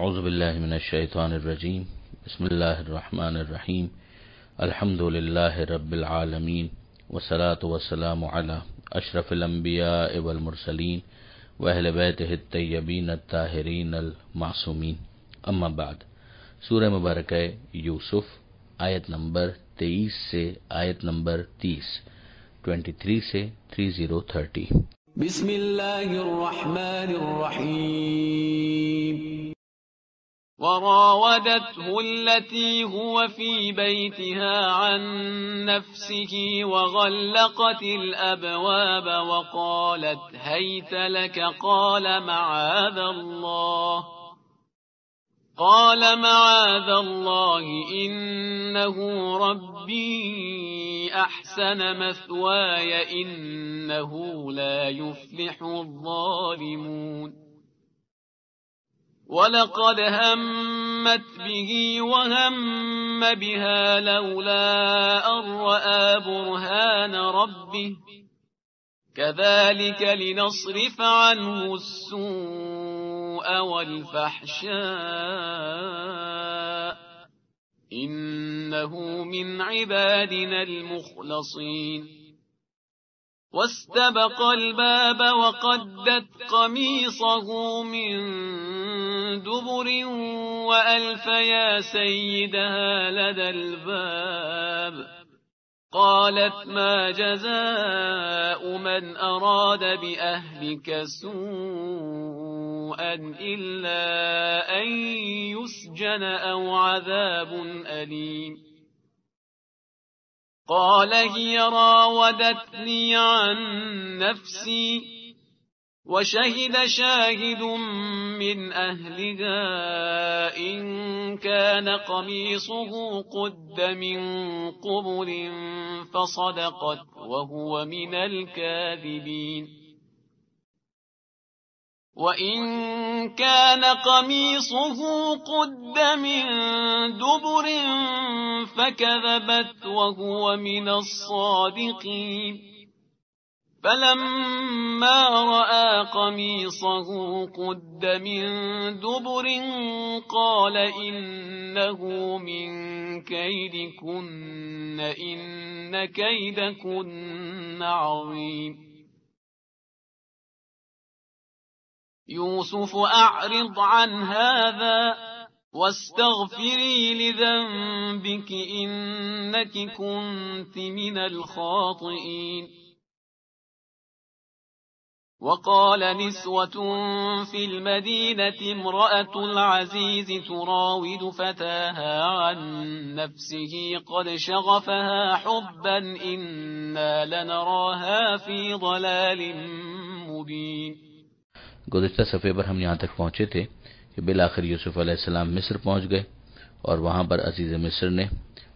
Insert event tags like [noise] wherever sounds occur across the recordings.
अज़बिल्लिमिनशैतरजीम बसमीम अल्हम्दुलिल्लाह रब्बिलआलमीन वसलात वसलाम अशरफ़िलम्बिया इवलमरसलिन वहल बैतबिन ताहरीन अलमासूमीन अम्माबाद सूर मुबारक यूसुफ आयत नंबर तेईस से आयत नंबर तीस ट्वेंटी थ्री से थ्री जीरो थर्टी बिस्मिल्लाहिर्रहमानिर्रहीम وراودته التي هو في بيتها عن نفسه وغلقت الأبواب وقالت هيت لك قال معاذ الله قال معاذ الله إنه ربي أحسن مثواي إنه لا يفلح الظالمون ولقد همت به وهم بها لولا أن رأى برهان ربه كذلك لنصرف عنه السوء والفحشاء إنه من عبادنا المخلصين واستبق الباب وقدت قميصه من دبر وألف يا سيدها لدى الباب قالت ما جزاء من أراد بأهلك سوءا إلا أن يسجن أو عذاب أليم قال هي راودتني عن نفسي وشهد شاهد من أهلها إن كان قميصه قد من قبل فصدقت وهو من الكاذبين وإن كان قميصه قد من دبر فكذبت وهو من الصادقين فلما رأى قميصه قد من دبر قال إنه من كيدكن إن كيدكن عظيم يوسف أعرض عن هذا واستغفري لذنبك إنك كنت من الخاطئين وقال نسوة في المدينة امرأة العزيز تراود فتاها عن نفسه قد شغفها حبا إنا لنراها في ضلال مبين गुजशत सफ़े पर हम यहाँ तक पहुँचे थे कि बिल आखिर यूसुफ अलैहिस्सलाम मिस्र पहुँच गए और वहाँ पर अजीज़ मिस्र ने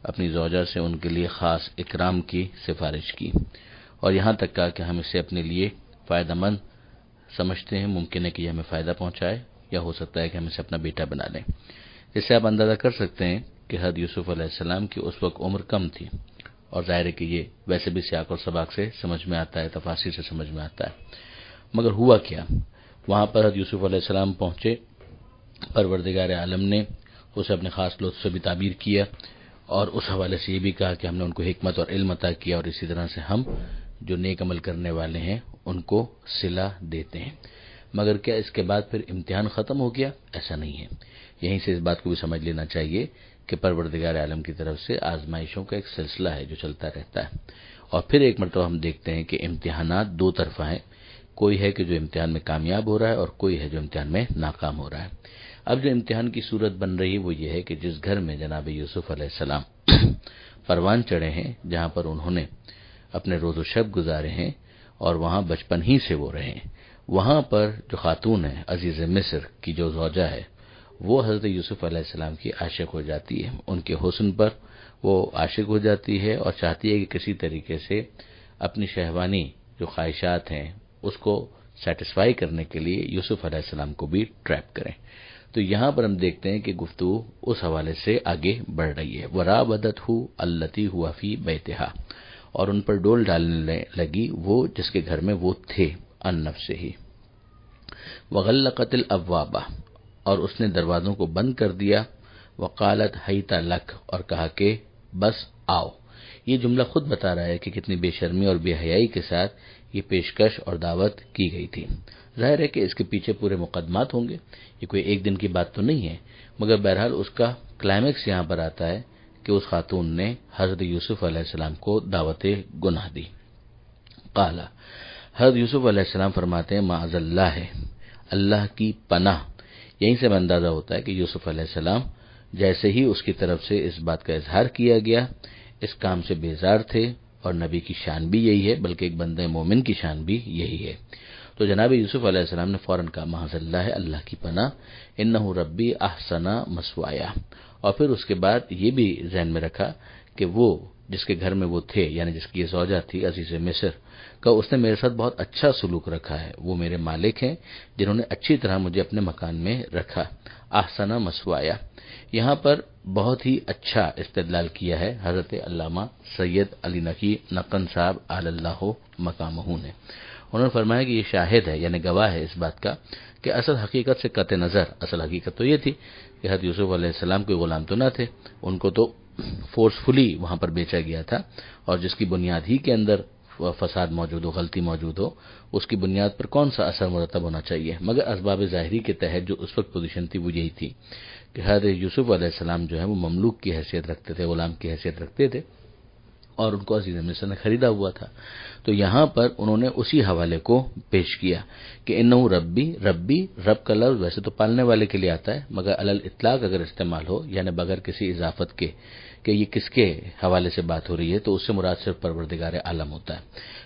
अपनी जोजा से उनके लिए ख़ास इकराम की सिफारिश की और यहाँ तक कहा कि हम इसे अपने लिए फ़ायदामंद समझते हैं मुमकिन है कि यह हमें फ़ायदा पहुँचाए या हो सकता है कि हम इसे अपना बेटा बना लें इससे आप अंदाज़ा कर सकते हैं कि हद यूसुफ अलैहिस्सलाम की उस वक्त उम्र कम थी और जाहिर है कि ये वैसे भी सियाक और सबाक से समझ में आता है तफासिर से समझ में आता है मगर हुआ क्या वहां पर हज यूसुफ अलैहिस्सलाम पहुंचे परवरदिगार आलम ने उसे अपने खास लुत्फ से भी ताबीर किया और उस हवाले से ये भी कहा कि हमने उनको हमत और इल्म अता किया और इसी तरह से हम जो नेक अमल करने वाले हैं उनको सिला देते हैं मगर क्या इसके बाद फिर इम्तिहान खत्म हो गया ऐसा नहीं है यहीं से इस बात को भी समझ लेना चाहिए कि परवरदिगार आलम की तरफ से आजमाइशों का एक सिलसिला है जो चलता रहता है और फिर एक मरतबा हम देखते हैं कि इम्तिहान दो तरफा हैं कोई है कि जो इम्तिहान में कामयाब हो रहा है और कोई है जो इम्तिहान में नाकाम हो रहा है अब जो इम्तिहान की सूरत बन रही है वो ये है कि जिस घर में जनाब यूसुफ अलैहिस्सलाम परवान [coughs] चढ़े हैं जहां पर उन्होंने अपने रोज़ शब गुजारे हैं और वहां बचपन ही से वो रहे हैं वहां पर जो खातून है अजीज मिस्र की जो जोजा है वो हजरत यूसुफ अलैहिस्सलाम की आशिक हो जाती है उनके हुसन पर वो आशिक हो जाती है और चाहती है कि किसी तरीके से अपनी शहवानी जो ख्वाहिशात हैं उसको सेटिस्फाई करने के लिए यूसुफ अलैहिस्सलाम को भी ट्रैप करें तो यहां पर हम देखते हैं कि गुफ्तु उस हवाले से आगे बढ़ रही है वरा बदत हु अल्लती हुआ फी बेतहा और उन पर डोल डालने लगी वो जिसके घर में वो थे अन्नफ से ही वगल कतिल अवाबा और उसने दरवाजों को बंद कर दिया वकालत हईता लख और कहा कि बस आओ ये जुमला खुद बता रहा है कि कितनी बेशर्मी और बेहयाई के साथ ये पेशकश और दावत की गई थी जाहिर है कि इसके पीछे पूरे मुकदमात होंगे ये कोई एक दिन की बात तो नहीं है मगर बहरहाल उसका क्लाइमैक्स यहां पर आता है कि उस खातून ने हजरत यूसुफ अलैहिस्सलाम को दावत गुनाह दी काला हजरत यूसुफ अलैहिस्सलाम फरमाते हैं माजल्ला है अल्लाह की पनाह यहीं से अंदाजा होता है कि यूसुफ अलैहिस्सलाम जैसे ही उसकी तरफ से इस बात का इजहार किया गया इस काम से बेजार थे और नबी की शान भी यही है बल्कि एक बंद मोमिन की शान भी यही है तो जनाब यूसुफ अलैहिस्सलाम ने फौरन कहा महाजल्ला है अल्लाह की पना इन रब्बी अहसना मसवाया और फिर उसके बाद ये भी जहन में रखा कि वो जिसके घर में वो थे यानी जिसकी ये सौजा थी अजीज मिसर का उसने मेरे साथ बहुत अच्छा सलूक रखा है वो मेरे मालिक हैं जिन्होंने अच्छी तरह मुझे अपने मकान में रखा आहसना मसवाया यहां पर बहुत ही अच्छा इस्तलाल किया है हजरत अल्लामा सैयद अली नकी नकन साहब आल्लाह मकाम ने उन्होंने फरमाया कि ये शाहिद है यानी गवाह है इस बात का कि असल हकीकत से कत नज़र असल हकीकत तो ये थी कि हद यूसुफ अलैहिस्सलाम कोई गुलाम तो ना थे उनको तो फोर्सफुली वहां पर बेचा गया था और जिसकी बुनियाद ही के अंदर फसाद मौजूद हो गलती मौजूद हो उसकी बुनियाद पर कौन सा असर मुरतब होना चाहिए मगर असबाब ज़ाहरी के तहत जो उस वक्त पोजीशन थी वो यही थी कि हर यूसुफ जो है वो ममलूक की हैसियत रखते थे गुलाम की हैसियत रखते थे और उनको अजीज मिसर ने खरीदा हुआ था तो यहां पर उन्होंने उसी हवाले को पेश किया कि इन रब्बी रब्बी रब का लफ्ज वैसे तो पालने वाले के लिए आता है मगर अल इतलाक अगर इस्तेमाल हो यानी बगैर किसी इजाफत के कि ये किसके हवाले से बात हो रही है तो उससे मुराद सिर्फ परवरदिगार आलम होता है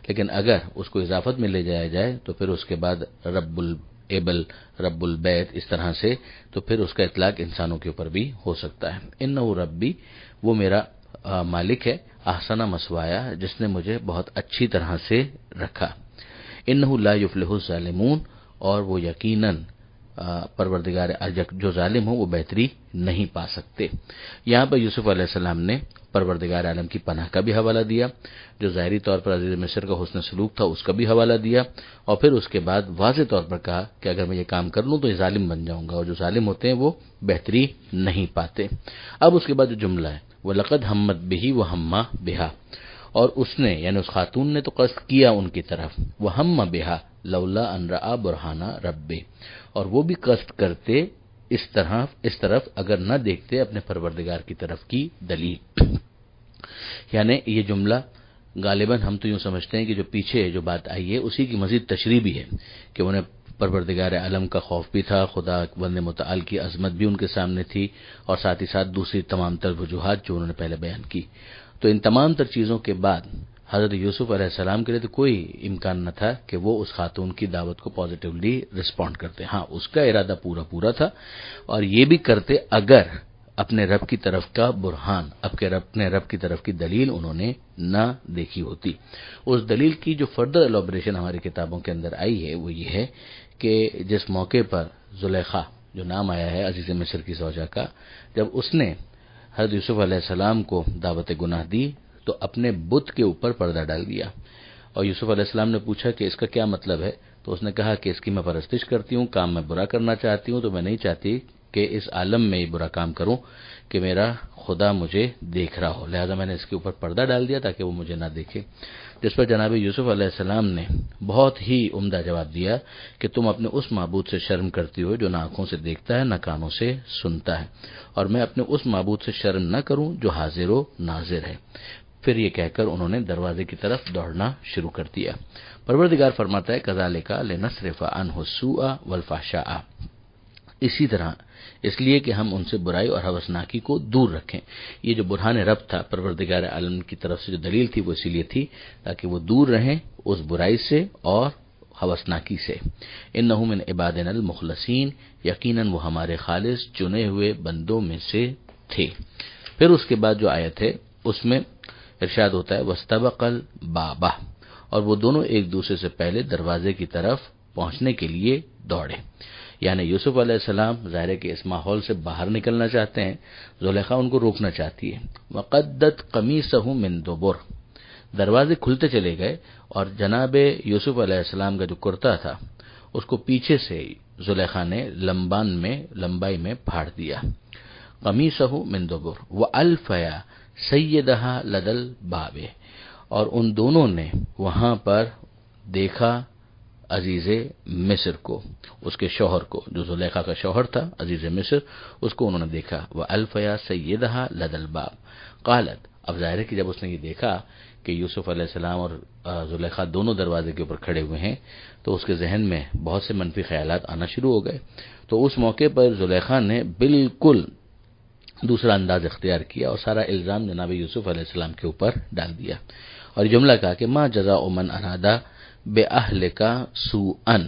लेकिन अगर उसको इजाफत में ले जाया जाए तो फिर उसके बाद रब्बुल एबल रब्बुल बैत इस तरह से तो फिर उसका इतलाक इंसानों के ऊपर भी हो सकता है इन रब्बी वो मेरा आ, मालिक है आहसना मसवाया जिसने मुझे बहुत अच्छी तरह से रखा इन्नहुल्ला युफलहूमून और वो यकीनन परवरदिगार जो जालिम हो वो बेहतरी नहीं पा सकते यहां पर यूसुफ अलैहिस्सलाम ने परवरदिगार आलम की पनाह का भी हवाला दिया जो जाहरी तौर पर अजीज मिस्र का हुसन सलूक था उसका भी हवाला दिया और फिर उसके बाद वाज तौर पर कहा कि अगर मैं ये काम कर लूं तो ये जालिम बन जाऊंगा और जो जालिम होते हैं वो बेहतरी नहीं पाते अब उसके बाद जो जुमला है वह लकद हम्मत बेही वह हम्मा बेहा और उसने यानी उस खातून ने तो कस्त किया उनकी तरफ वह हम्मा बेहा लौला अनरा बुरहाना रब्बे और वो भी कस्त करते इस तरह इस तरफ अगर न देखते अपने परवरदिगार की तरफ की दलील [coughs] यानी ये जुमला गालिबन हम तो यूं समझते हैं कि जो पीछे जो बात आई है उसी की मजीद तशरी भी है कि उन्हें परवरदिगार आलम का खौफ भी था खुदा बंद मुताल की अजमत भी उनके सामने थी और साथ ही साथ दूसरी तमाम तर वजूहत जो उन्होंने पहले बयान की तो इन तमाम तर चीज़ों के बाद हजरत यूसुफ अलैहिस्सलाम के लिए तो कोई इम्कान न था कि वो उस खातून की दावत को पॉजिटिवली रिस्पॉन्ड करते हाँ उसका इरादा पूरा पूरा था और ये भी करते अगर अपने रब की तरफ का बुरहान अपने रब अपने रब की तरफ की दलील उन्होंने न देखी होती उस दलील की जो फर्दर एलोबरेशन हमारी किताबों के अंदर आई है वो ये है कि जिस मौके पर जुलेखा जो नाम आया है अजीज मिस्र की सौजा का जब उसने हजरत यूसुफ अलैहिस्सलाम को दावत गुनाह दी तो अपने बुत के ऊपर पर्दा डाल दिया और यूसुफ अलैहिस्सलाम ने पूछा कि इसका क्या मतलब है तो उसने कहा कि इसकी मैं परस्तिश करती हूं काम मैं बुरा करना चाहती हूं तो मैं नहीं चाहती के इस आलम में ये बुरा काम करूं कि मेरा खुदा मुझे देख रहा हो लिहाजा मैंने इसके ऊपर पर्दा डाल दिया ताकि वो मुझे ना देखे जिस पर जनाब यूसुफ अलैहिस्सलाम ने बहुत ही उम्दा जवाब दिया कि तुम अपने उस मबूद से शर्म करती हो जो ना आंखों से देखता है ना कानों से सुनता है और मैं अपने उस मबूद से शर्म न करूं जो हाजिर व नाजिर है फिर ये कहकर उन्होंने दरवाजे की तरफ दौड़ना शुरू कर दिया परवरदिगार फरमाता है कजाले का ले नसरफा अनहसुआ वल्फाशाह इसी तरह इसलिए कि हम उनसे बुराई और हवसनाकी को दूर रखें ये जो बुरहान रब था परवरदिगार आलम की तरफ से जो दलील थी वो इसीलिए थी ताकि वो दूर रहें उस बुराई से और हवसनाकी से इन नहमिन इबादन अलमुखलसिन यकीन वो हमारे खालिज चुने हुए बंदों में से थे फिर उसके बाद जो आयत है उसमें इर्शाद होता है वस्तबकल बाबा और वो दोनों एक दूसरे से पहले दरवाजे की तरफ पहुंचने के लिए दौड़े यानी यूसुफ अलैहिस्सलाम ज़ाहिर के इस माहौल से बाहर निकलना चाहते हैं जुलेखा उनको रोकना चाहती है वक़दत कमी सहू मिन दरवाजे खुलते चले गए और जनाब यूसुफ अलैहिस्सलाम का जो कुर्ता था उसको पीछे से जुलेखा ने लंबान में लंबाई में फाड़ दिया कमी सहू मिन व अल्फया सैदहा लदल बाबे और उन दोनों ने वहां पर देखा अजीज मिस्र को उसके शोहर को जो जुलेखा का शोहर था अजीज मिस्र उसको उन्होंने देखा वह अल्फया सैदहा लदलबाब कालत अब जाहिर है कि जब उसने ये देखा कि यूसुफ अलैहिस्सलाम और जुलेखा दोनों दरवाजे के ऊपर खड़े हुए हैं तो उसके जहन में बहुत से मनफी ख्याल आना शुरू हो गए तो उस मौके पर जुलेखा ने बिल्कुल दूसरा अंदाज अख्तियार किया और सारा इल्ज़ाम जनाब यूसुफ अलैहिस्सलाम के ऊपर डाल दिया और जुमला कहा कि माँ जजा उमन अरादा बेअहल का सुअन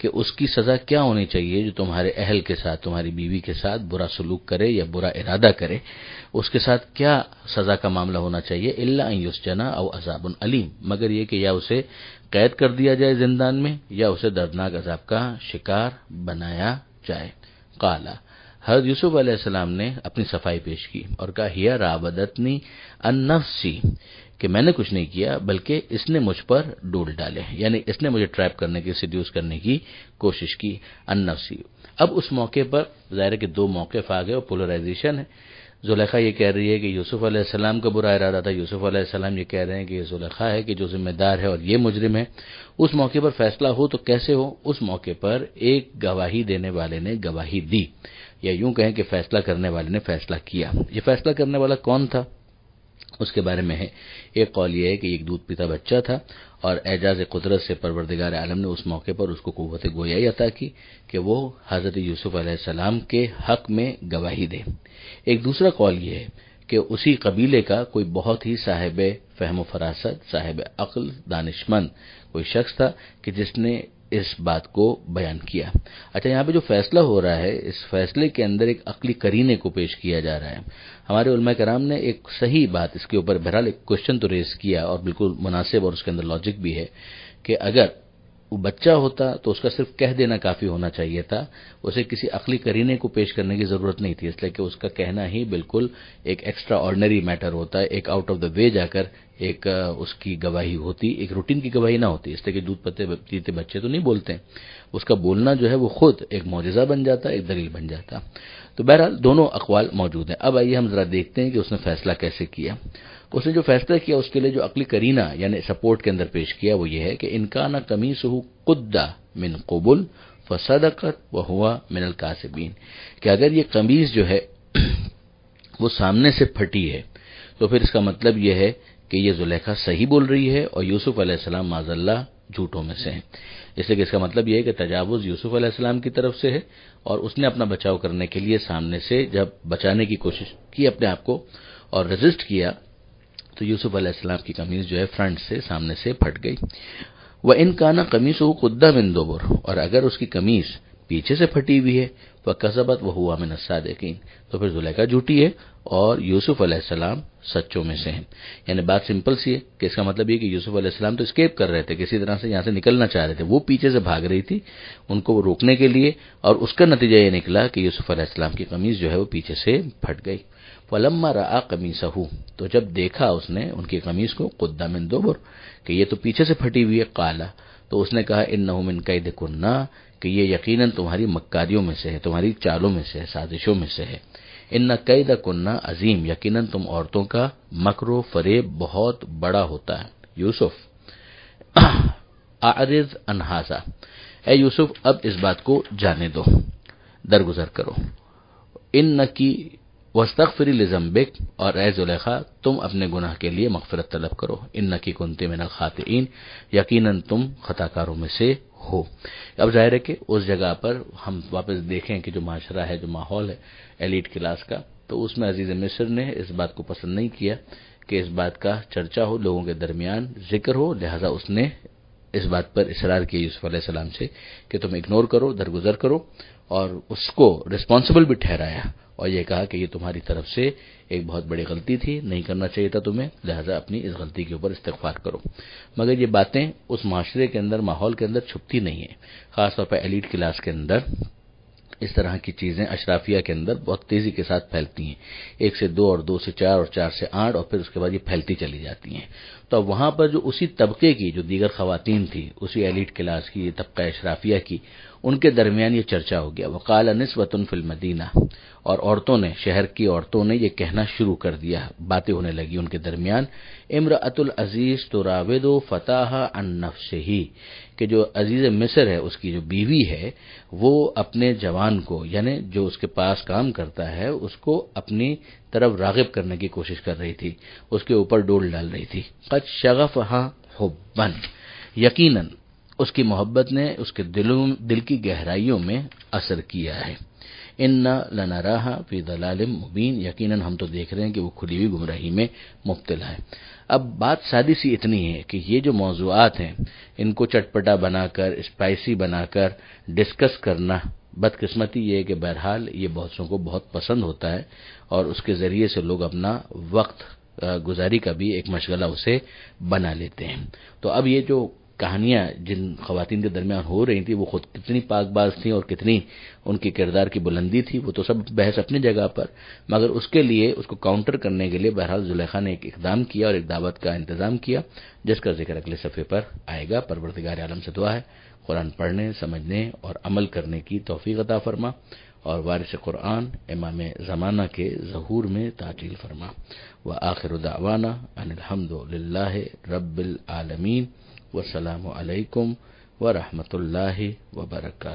कि उसकी सजा क्या होनी चाहिए जो तुम्हारे अहल के साथ तुम्हारी बीवी के साथ बुरा सलूक करे या बुरा इरादा करे उसके साथ क्या सजा का मामला होना चाहिए इल्ला युसजना और अजाबन अलीम मगर यह कि या उसे कैद कर दिया जाए जिंदान में या उसे दर्दनाक अजाब का शिकार बनाया जाए काला हजरत यूसुफ अलैहिस्सलाम ने अपनी सफाई पेश की और कहा हिया रावदतनी अन्नफसी कि मैंने कुछ नहीं किया बल्कि इसने मुझ पर डोल डाले यानी इसने मुझे ट्रैप करने की सिड्यूस करने की कोशिश की अन्नफसी अब उस मौके पर जाहिर है कि दो मौके आ गए और पोलराइजेशन है जुलेखा ये कह रही है कि यूसुफ अलैहिस्सलाम का बुरा इरादा था यूसुफ अलैहिस्सलाम ये कह रहे हैं कि ये जुलेखा है कि जो जिम्मेदार है और ये मुजरिम है उस मौके पर फैसला हो तो कैसे हो उस मौके पर एक गवाही देने वाले ने गवाही दी या यूं कहें कि फैसला करने वाले ने फैसला किया ये फैसला करने वाला कौन था उसके बारे में है एक कौल यह है कि एक दूध पीता बच्चा था और एजाज कुदरत से परवरदिगार आलम ने उस मौके पर उसको कुत गोयाई अता की कि वो हजरत यूसुफ अलैहिस्सलाम के हक में गवाही दे एक दूसरा कौल यह है कि उसी कबीले का कोई बहुत ही साहेब फहम फरासत साहेब अकल दानिशमंद कोई शख्स था कि जिसने इस बात को बयान किया अच्छा यहाँ पे जो फैसला हो रहा है इस फैसले के अंदर एक अकली करीने को पेश किया जा रहा है हमारे उलमा कराम ने एक सही बात इसके ऊपर बहरहाल एक क्वेश्चन तो रेस किया और बिल्कुल मुनासिब और उसके अंदर लॉजिक भी है कि अगर वो बच्चा होता तो उसका सिर्फ कह देना काफी होना चाहिए था उसे किसी अकली करीने को पेश करने की जरूरत नहीं थी इसलिए कि उसका कहना ही बिल्कुल एक एक्स्ट्रा ऑर्डनरी मैटर होता एक आउट ऑफ द वे जाकर एक उसकी गवाही होती एक रूटीन की गवाही ना होती इसलिए कि दूध पत्ते पीते बच्चे तो नहीं बोलते उसका बोलना जो है वो खुद एक मुआजा बन जाता एक दलील बन जाता तो बहरहाल दोनों अकवाल मौजूद हैं अब आइए हम जरा देखते हैं कि उसने फैसला कैसे किया उसने जो फैसला किया उसके लिए जो अकली करीना यानी सपोर्ट के अंदर पेश किया वो ये है कि इनका ना कमी सुह कुदा मिन कबुल फसदकत व हुआ मिनल कासिबीन कि अगर ये कमीज जो है वो सामने से फटी है तो फिर इसका मतलब यह है कि ये जुलेखा सही बोल रही है और यूसुफ अलैहिस्सलाम माजल्ला झूठों में से हैं इसलिए कि इसका मतलब यह है कि तजावुज यूसुफ अलैहिस्सलाम की तरफ से है और उसने अपना बचाव करने के लिए सामने से जब बचाने की कोशिश की अपने आप को और रजिस्ट किया तो यूसुफ अलैहिस्सलाम की कमीज जो है फ्रंट से सामने से फट गई वह इन काना कमीज हो खुदा बिन दोबर और अगर उसकी कमीज पीछे से फटी हुई है वह कसबत वह हुआ मिन सादकिन तो फिर जुलेखा झूठी है और यूसुफ अलैहिस्सलाम सच्चों में से हैं यानी बात सिंपल सी है कि इसका मतलब ये कि यूसुफ अलैहिस्सलाम तो स्केप कर रहे थे किसी तरह से यहां से निकलना चाह रहे थे वो पीछे से भाग रही थी उनको वो रोकने के लिए और उसका नतीजा ये निकला कि यूसुफ अलैहिस्सलाम की कमीज जो है वो पीछे से फट गई फलम्मा रहा कमीसहू तो जब देखा उसने उनकी कमीज को कुद्दा मिन दोबर कि ये तो पीछे से फटी हुई है काला तो उसने कहा इन नहुमिन कैद कुन्ना कि ये यकीनन तुम्हारी मक्कारियों में से है तुम्हारी चालों में से है साजिशों में से है इन न कैद कुन्ना अजीम यकीनन तुम औरतों का मकरो फरेब बहुत बड़ा होता है यूसुफ आरिज [clears throat] अनहासा ए यूसुफ अब इस बात को जाने दो दरगुजर करो इन न की वस्तफ़री लिजम्बिक और ए जुलेखा तुम अपने गुनाह के लिए मकफरत तलब करो इन नकी कुंती में खातन यकीन तुम खताकारों में से हो अब जाहिर है कि उस जगह पर हम वापस देखें कि जो माशरा है जो माहौल है एलिट क्लास का तो उसमें अजीज मिस्र ने इस बात को पसंद नहीं किया कि इस बात का चर्चा हो लोगों के दरमियान जिक्र हो लिहाजा उसने इस बात पर इसरार किया यूसुफ सलाम से कि तुम इग्नोर करो दरगुजर करो और उसको रिस्पॉन्सिबल भी ठहराया और यह कहा कि यह तुम्हारी तरफ से एक बहुत बड़ी गलती थी नहीं करना चाहिए था तुम्हें लिहाजा अपनी इस गलती के ऊपर इस्तफार करो मगर ये बातें उस माशरे के अंदर माहौल के अंदर छुपती नहीं है खासतौर पर एलिट क्लास के अंदर इस तरह की चीजें अशराफिया के अंदर बहुत तेजी के साथ फैलती हैं एक से दो और दो से चार और चार से आठ और फिर उसके बाद ये फैलती चली जाती हैं तो वहां पर जो उसी तबके की जो दीगर खातन थी उसी एलिट क्लास की तबका अशराफिया की उनके दरमियान ये चर्चा हो गया वकाल नस्बतन मदीना और औरतों ने शहर की औरतों ने यह कहना शुरू कर दिया बातें होने लगी उनके दरमियान इम्र अतुल अजीज तो रावेदो फताह अन नफसे ही कि जो अजीज मिसर है उसकी जो बीवी है वो अपने जवान को यानी जो उसके पास काम करता है उसको अपनी तरफ रागिब करने की कोशिश कर रही थी उसके ऊपर डोल डाल रही थी कद शगफ हा हुबन यकीनन उसकी मोहब्बत ने उसके दिलों दिल की गहराइयों में असर किया है इन्ना लना रहा फी दलालिम मुबीन यकीनन हम तो देख रहे हैं कि वो खुली हुई गुमराही में मुबतला है अब बात सादी सी इतनी है कि ये जो मौजूद हैं इनको चटपटा बनाकर स्पाइसी बनाकर डिस्कस करना बदकिस्मती ये है कि बहरहाल ये बहुतों को बहुत पसंद होता है और उसके जरिए से लोग अपना वक्त गुजारी का भी एक मशगला उसे बना लेते हैं तो अब ये जो कहानियां जिन खातन के दरमियान हो रही थी वो खुद कितनी पाकबाज थी और कितनी उनके किरदार की बुलंदी थी वो तो सब बहस अपनी जगह पर मगर उसके लिए उसको काउंटर करने के लिए बहरहाल जुलेखा ने एक इकदाम किया और एक दावत का इंतजाम किया जिसका जिक्र अगले सफ़े पर आएगा परवरदिगार आलम से दुआ है कुरान पढ़ने समझने और अमल करने की तोफ़ी अता फरमा और वारिस कुरान इमाम ज़माना के जहूर में ताजील फरमा व आखिर दावाना अनिलहमदल रबालमीन वसलामकम वरहमत ला